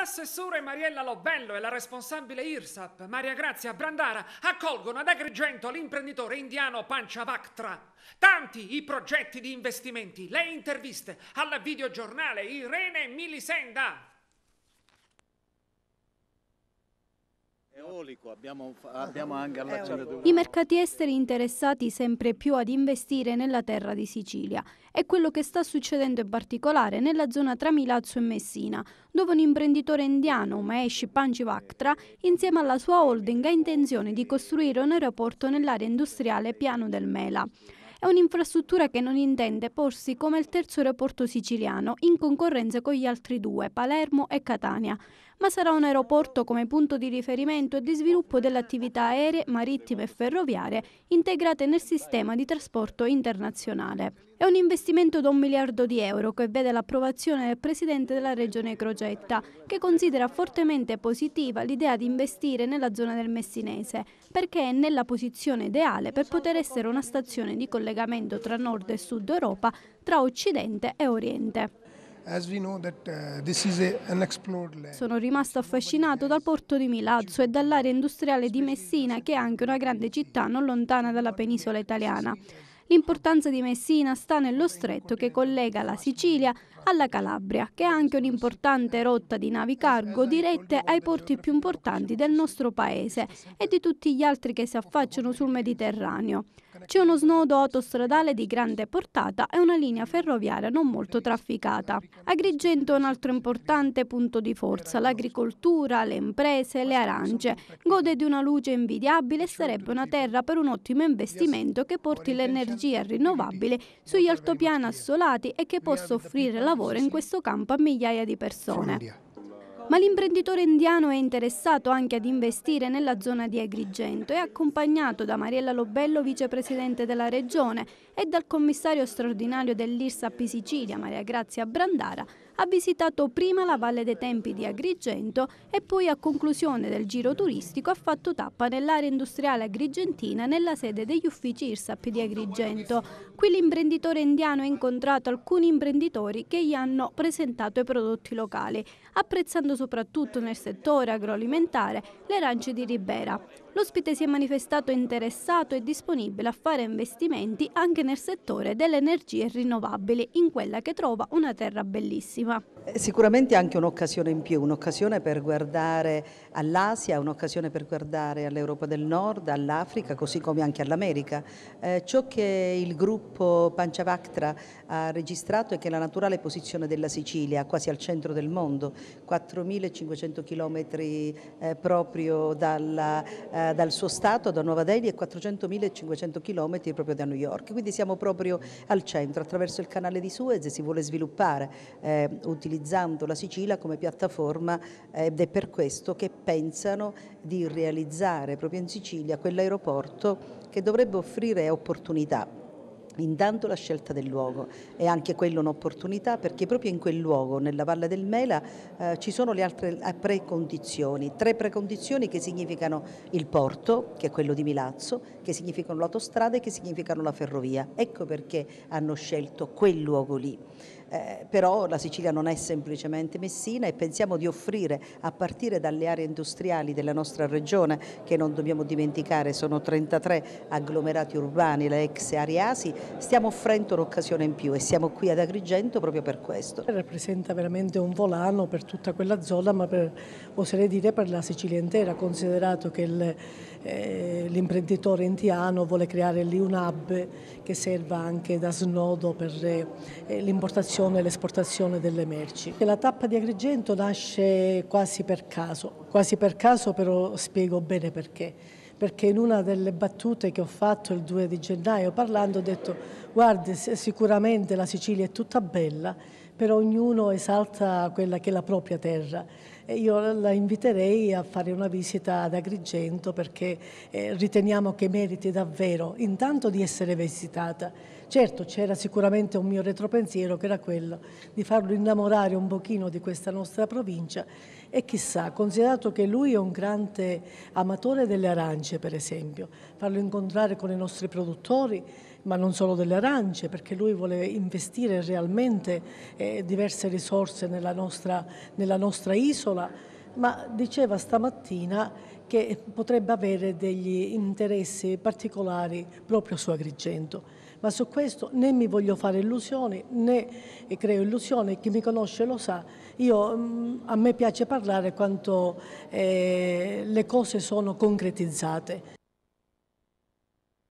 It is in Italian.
l'assessore Mariella Lobello e la responsabile IRSAP, Maria Grazia Brandara, accolgono ad Agrigento l'imprenditore indiano Pancia Bactra. Tanti i progetti di investimenti, le interviste, alla videogiornale Irene Milisenda. I mercati esteri interessati sempre più ad investire nella terra di Sicilia. È quello che sta succedendo in particolare nella zona tra Milazzo e Messina, dove un imprenditore indiano, Maesh Panchivaktra, insieme alla sua holding ha intenzione di costruire un aeroporto nell'area industriale Piano del Mela. È un'infrastruttura che non intende porsi come il terzo aeroporto siciliano in concorrenza con gli altri due, Palermo e Catania ma sarà un aeroporto come punto di riferimento e di sviluppo delle attività aeree, marittime e ferroviarie integrate nel sistema di trasporto internazionale. È un investimento da un miliardo di euro che vede l'approvazione del Presidente della Regione Crocetta, che considera fortemente positiva l'idea di investire nella zona del Messinese, perché è nella posizione ideale per poter essere una stazione di collegamento tra Nord e Sud Europa, tra Occidente e Oriente. Uh, Sono rimasto affascinato dal porto di Milazzo e dall'area industriale di Messina, che è anche una grande città non lontana dalla penisola italiana. L'importanza di Messina sta nello stretto che collega la Sicilia alla Calabria, che è anche un'importante rotta di navi cargo dirette ai porti più importanti del nostro paese e di tutti gli altri che si affacciano sul Mediterraneo. C'è uno snodo autostradale di grande portata e una linea ferroviaria non molto trafficata. Agrigento è un altro importante punto di forza. L'agricoltura, le imprese, le arance. Gode di una luce invidiabile e sarebbe una terra per un ottimo investimento che porti l'energia rinnovabile sugli altopiani assolati e che possa offrire lavoro in questo campo a migliaia di persone. Ma l'imprenditore indiano è interessato anche ad investire nella zona di Agrigento e accompagnato da Mariella Lobello, vicepresidente della Regione, e dal commissario straordinario dell'IRSAP Sicilia, Maria Grazia Brandara, ha visitato prima la Valle dei Tempi di Agrigento e poi a conclusione del giro turistico ha fatto tappa nell'area industriale agrigentina nella sede degli uffici IRSAP di Agrigento. Qui l'imprenditore indiano ha incontrato alcuni imprenditori che gli hanno presentato i prodotti locali, apprezzando soprattutto nel settore agroalimentare le arance di Ribera. L'ospite si è manifestato interessato e disponibile a fare investimenti anche nel settore delle energie rinnovabili, in quella che trova una terra bellissima. Sicuramente anche un'occasione in più, un'occasione per guardare all'Asia, un'occasione per guardare all'Europa del Nord, all'Africa, così come anche all'America. Eh, ciò che il gruppo Panchavactra ha registrato è che la naturale posizione della Sicilia, quasi al centro del mondo, 4.500 km eh, proprio dalla eh, eh, dal suo stato, da Nuova Delhi e 400.500 km proprio da New York. Quindi siamo proprio al centro, attraverso il canale di Suez si vuole sviluppare eh, utilizzando la Sicilia come piattaforma eh, ed è per questo che pensano di realizzare proprio in Sicilia quell'aeroporto che dovrebbe offrire opportunità Intanto la scelta del luogo è anche quella un'opportunità perché proprio in quel luogo, nella Valle del Mela, eh, ci sono le altre eh, precondizioni, tre precondizioni che significano il porto, che è quello di Milazzo, che significano l'autostrada e che significano la ferrovia. Ecco perché hanno scelto quel luogo lì. Eh, però la Sicilia non è semplicemente Messina e pensiamo di offrire a partire dalle aree industriali della nostra regione che non dobbiamo dimenticare sono 33 agglomerati urbani, le ex aree ASI, stiamo offrendo un'occasione in più e siamo qui ad Agrigento proprio per questo. Rappresenta veramente un volano per tutta quella zona ma per, oserei dire per la Sicilia intera considerato che eh, l'imprenditore eh, indiano vuole creare lì un hub che serva anche da snodo per eh, l'importazione l'importazione e l'esportazione delle merci. La tappa di Agrigento nasce quasi per caso, quasi per caso però spiego bene perché perché in una delle battute che ho fatto il 2 di gennaio parlando ho detto guardi sicuramente la Sicilia è tutta bella, però ognuno esalta quella che è la propria terra io la inviterei a fare una visita ad Agrigento perché eh, riteniamo che meriti davvero intanto di essere visitata. Certo c'era sicuramente un mio retropensiero che era quello di farlo innamorare un pochino di questa nostra provincia e chissà, considerato che lui è un grande amatore delle arance per esempio, farlo incontrare con i nostri produttori ma non solo delle arance, perché lui vuole investire realmente eh, diverse risorse nella nostra, nella nostra isola scuola, ma diceva stamattina che potrebbe avere degli interessi particolari proprio su Agrigento. Ma su questo né mi voglio fare illusioni né creo illusioni, chi mi conosce lo sa. Io, mm, a me piace parlare quanto eh, le cose sono concretizzate.